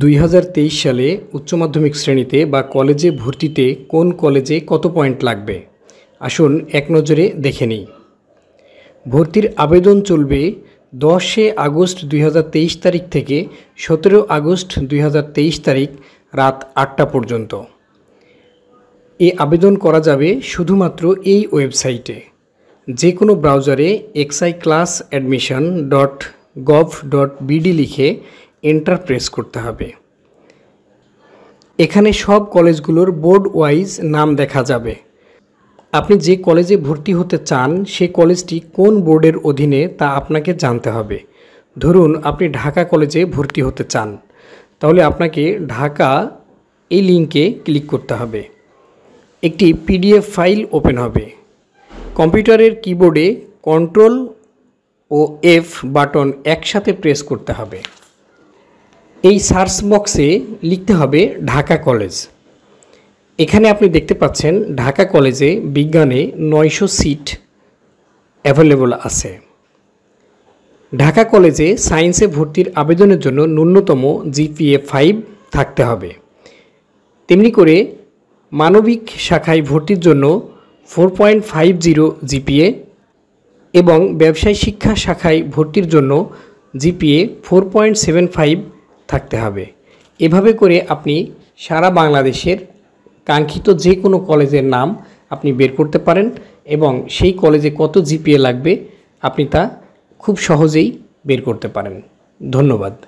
দুই সালে উচ্চ মাধ্যমিক শ্রেণীতে বা কলেজে ভর্তিতে কোন কলেজে কত পয়েন্ট লাগবে আসুন এক নজরে দেখে নিই ভর্তির আবেদন চলবে দশে আগস্ট দুই তারিখ থেকে সতেরো আগস্ট দুই তারিখ রাত আটটা পর্যন্ত এ আবেদন করা যাবে শুধুমাত্র এই ওয়েবসাইটে যে কোনো ব্রাউজারে XI class admission dot gov dot BD লিখে এন্টার প্রেস করতে হবে এখানে সব কলেজগুলোর বোর্ড ওয়াইজ নাম দেখা যাবে আপনি যে কলেজে ভর্তি হতে চান সে কলেজটি কোন বোর্ডের অধীনে তা আপনাকে জানতে হবে ধরুন আপনি ঢাকা কলেজে ভর্তি হতে চান তাহলে আপনাকে ঢাকা এই লিঙ্কে ক্লিক করতে হবে একটি পিডিএফ ফাইল ওপেন হবে কম্পিউটারের কিবোর্ডে কন্ট্রোল ও এফ বাটন একসাথে প্রেস করতে হবে এই সার্চ বক্সে লিখতে হবে ঢাকা কলেজ এখানে আপনি দেখতে পাচ্ছেন ঢাকা কলেজে বিজ্ঞানে নয়শো সিট অ্যাভেলেবল আছে ঢাকা কলেজে সায়েন্সে ভর্তির আবেদনের জন্য ন্যূনতম জিপিএ ফাইভ থাকতে হবে তেমনি করে মানবিক শাখায় ভর্তির জন্য four point five zero GPA এবং ব্যবসায় শিক্ষা শাখায় ভর্তির জন্য GPA four point seven five থাকতে হবে এভাবে করে আপনি সারা বাংলাদেশের কাঙ্ক্ষিত যে কোনো কলেজের নাম আপনি বের করতে পারেন এবং সেই কলেজে কত জিপিএ লাগবে আপনি তা খুব সহজেই বের করতে পারেন ধন্যবাদ